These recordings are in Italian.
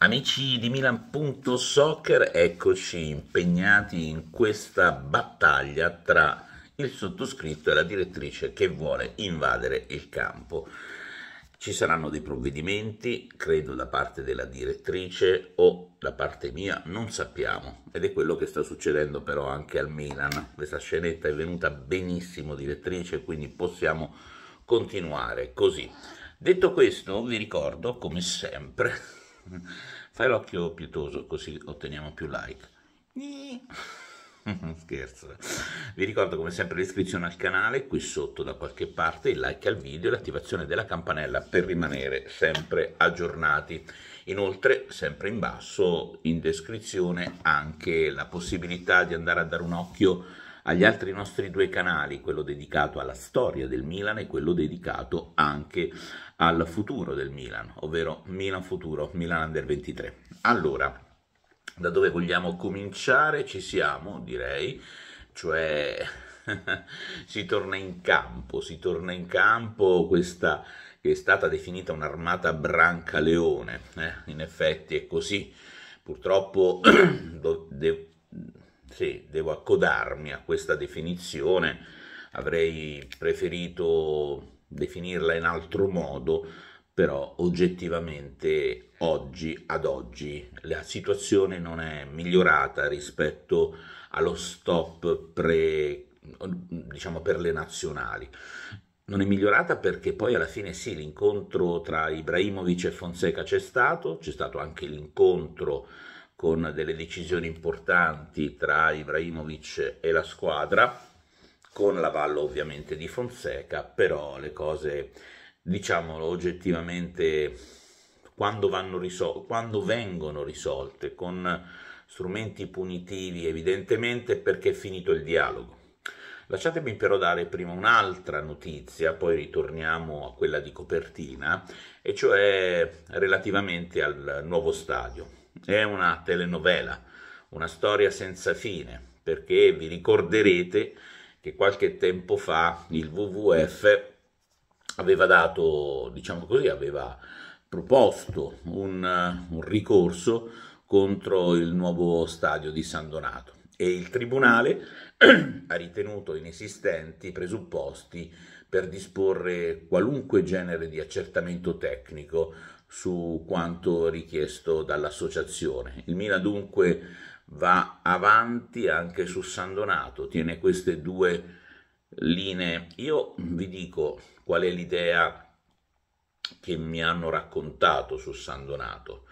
Amici di Milan.soccer, eccoci impegnati in questa battaglia tra il sottoscritto e la direttrice che vuole invadere il campo. Ci saranno dei provvedimenti, credo da parte della direttrice o da parte mia, non sappiamo. Ed è quello che sta succedendo però anche al Milan. Questa scenetta è venuta benissimo direttrice, quindi possiamo continuare così. Detto questo, vi ricordo come sempre Fai l'occhio pietoso così otteniamo più like. Scherzo. Vi ricordo come sempre l'iscrizione al canale qui sotto da qualche parte, il like al video e l'attivazione della campanella per rimanere sempre aggiornati. Inoltre, sempre in basso in descrizione anche la possibilità di andare a dare un occhio agli altri nostri due canali, quello dedicato alla storia del Milan e quello dedicato anche al futuro del Milan, ovvero Milan futuro, Milan Under 23. Allora, da dove vogliamo cominciare? Ci siamo, direi, cioè si torna in campo, si torna in campo questa che è stata definita un'armata branca leone, eh? in effetti è così. Purtroppo sì, devo accodarmi a questa definizione, avrei preferito definirla in altro modo, però oggettivamente oggi ad oggi la situazione non è migliorata rispetto allo stop pre, diciamo, per le nazionali. Non è migliorata perché poi alla fine sì, l'incontro tra Ibrahimovic e Fonseca c'è stato, c'è stato anche l'incontro con delle decisioni importanti tra Ibrahimovic e la squadra, con l'avallo ovviamente di Fonseca, però le cose, diciamolo oggettivamente, quando, risol- quando vengono risolte con strumenti punitivi, evidentemente perché è finito il dialogo. Lasciatemi però dare prima un'altra notizia, poi ritorniamo a quella di copertina, e cioè relativamente al nuovo stadio. È una telenovela, una storia senza fine, perché vi ricorderete che qualche tempo fa il WWF aveva dato, diciamo così, aveva proposto un, un ricorso contro il nuovo stadio di San Donato e il tribunale ha ritenuto inesistenti i presupposti per disporre qualunque genere di accertamento tecnico su quanto richiesto dall'associazione. Il Milan dunque va avanti anche su San Donato, tiene queste due linee. Io vi dico qual è l'idea che mi hanno raccontato su San Donato.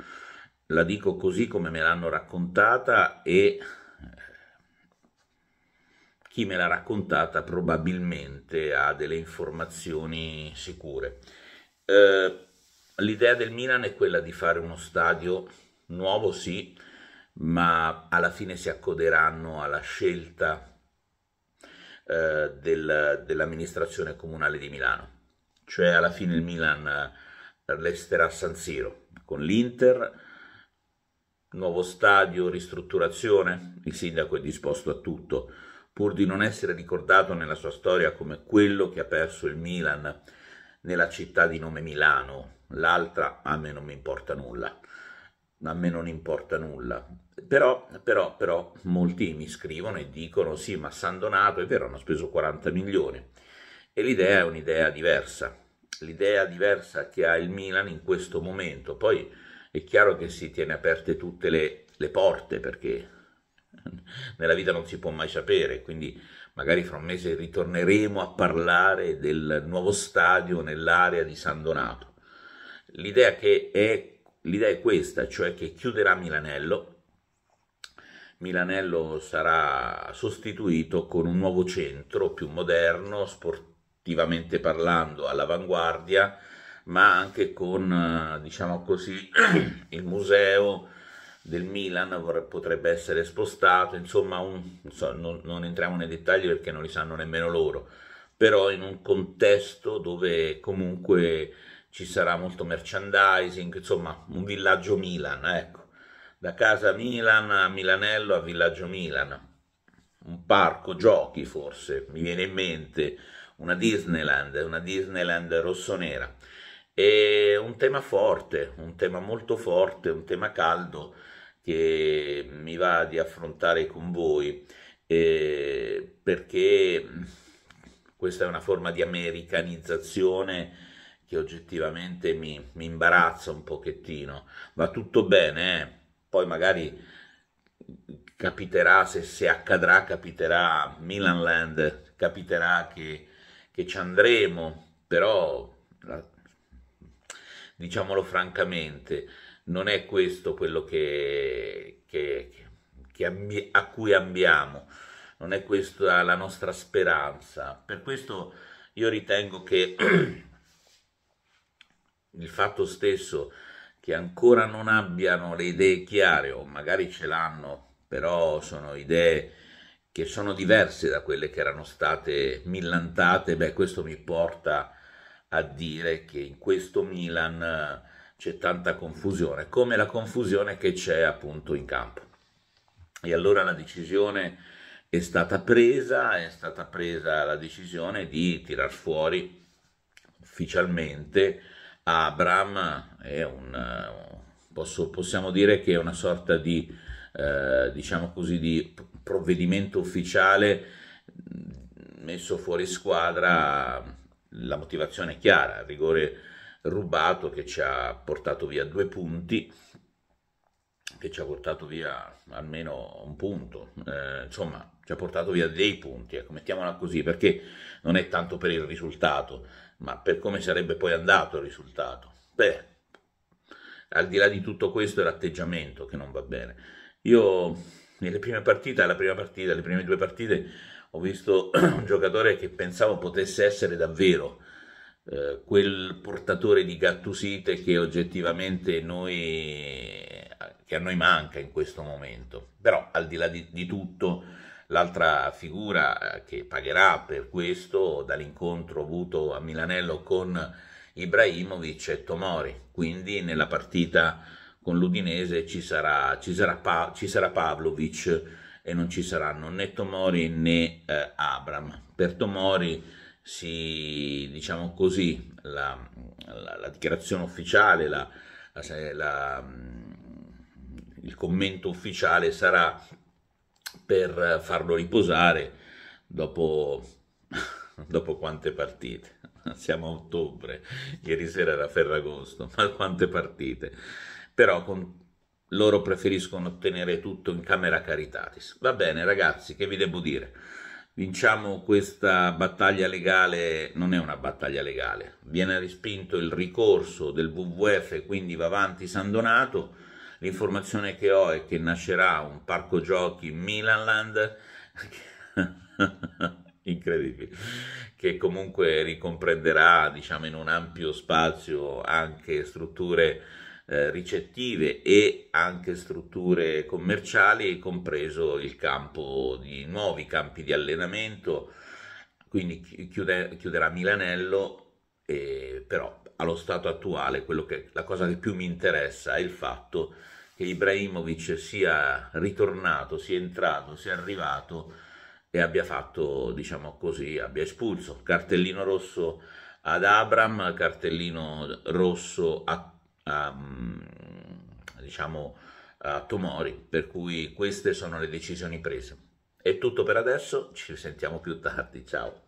La dico così come me l'hanno raccontata e eh, chi me l'ha raccontata probabilmente ha delle informazioni sicure. Eh, L'idea del Milan è quella di fare uno stadio nuovo, sì, ma alla fine si accoderanno alla scelta eh, del, dell'amministrazione comunale di Milano. Cioè alla fine il Milan eh, resterà San Siro con l'Inter, nuovo stadio, ristrutturazione, il sindaco è disposto a tutto, pur di non essere ricordato nella sua storia come quello che ha perso il Milan nella città di nome Milano, l'altra a me non mi importa nulla, a me non importa nulla. Però, però, però molti mi scrivono e dicono sì, ma San Donato è vero, hanno speso 40 milioni e l'idea è un'idea diversa, l'idea diversa che ha il Milan in questo momento. Poi è chiaro che si tiene aperte tutte le, le porte perché nella vita non si può mai sapere, quindi magari fra un mese ritorneremo a parlare del nuovo stadio nell'area di San Donato. L'idea, è, l'idea è questa, cioè che chiuderà Milanello, Milanello sarà sostituito con un nuovo centro più moderno, sportivamente parlando, all'avanguardia, ma anche con, eh, diciamo così, il museo del Milan potrebbe essere spostato, insomma, un, non, non entriamo nei dettagli perché non li sanno nemmeno loro, però in un contesto dove comunque ci sarà molto merchandising, insomma un villaggio Milan, ecco, da casa Milan a Milanello a villaggio Milan, un parco giochi forse, mi viene in mente una Disneyland, una Disneyland rossonera. È un tema forte, un tema molto forte, un tema caldo che mi va di affrontare con voi eh, perché questa è una forma di americanizzazione che oggettivamente mi, mi imbarazza un pochettino. Va tutto bene, eh? poi magari capiterà, se, se accadrà, capiterà Milan Land, capiterà che, che ci andremo, però la, diciamolo francamente, non è questo quello che, che, che, a cui ambiamo, non è questa la nostra speranza. Per questo io ritengo che il fatto stesso che ancora non abbiano le idee chiare o magari ce l'hanno, però sono idee che sono diverse da quelle che erano state millantate, beh questo mi porta a dire che in questo Milan eh, c'è tanta confusione, come la confusione che c'è appunto in campo. E allora la decisione è stata presa, è stata presa la decisione di tirar fuori ufficialmente Abram è un, eh, posso, possiamo dire che è una sorta di, eh, diciamo così, di provvedimento ufficiale messo fuori squadra, la motivazione è chiara, il rigore rubato che ci ha portato via due punti, che ci ha portato via almeno un punto, eh, insomma ci ha portato via dei punti, ecco, mettiamola così, perché non è tanto per il risultato, ma per come sarebbe poi andato il risultato. Beh, al di là di tutto questo è l'atteggiamento che non va bene. Io nelle prime partite, alla prima partita, le prime due partite, ho visto un giocatore che pensavo potesse essere davvero eh, quel portatore di gattusite che oggettivamente noi, che a noi manca in questo momento. Però al di là di, di tutto L'altra figura eh, che pagherà per questo dall'incontro avuto a Milanello con Ibrahimovic è Tomori, quindi nella partita con l'Udinese ci sarà, ci sarà, pa- ci sarà Pavlovic e non ci saranno né Tomori né eh, Abram. Per Tomori si, diciamo così, la, la, la dichiarazione ufficiale, la, mm, il commento ufficiale sarà per farlo riposare dopo, dopo quante partite. Siamo a ottobre, ieri sera era Ferragosto, ma quante partite. Però con, loro preferiscono ottenere tutto in camera caritatis. Va bene ragazzi, che vi devo dire? Vinciamo questa battaglia legale, non è una battaglia legale, viene respinto il ricorso del WWF, quindi va avanti San Donato, L'informazione che ho è che nascerà un parco giochi Milanland, incredibile, che comunque ricomprenderà diciamo, in un ampio spazio anche strutture eh, ricettive e anche strutture commerciali, compreso il campo di nuovi campi di allenamento, quindi chiude, chiuderà Milanello, eh, però allo stato attuale, che, la cosa che più mi interessa è il fatto che Ibrahimovic sia ritornato, sia entrato, sia arrivato e abbia fatto, diciamo così, abbia espulso. Cartellino rosso ad Abram, cartellino rosso a, a, mm, diciamo, a Tomori, per cui queste sono le decisioni prese. È tutto per adesso, ci sentiamo più tardi, ciao.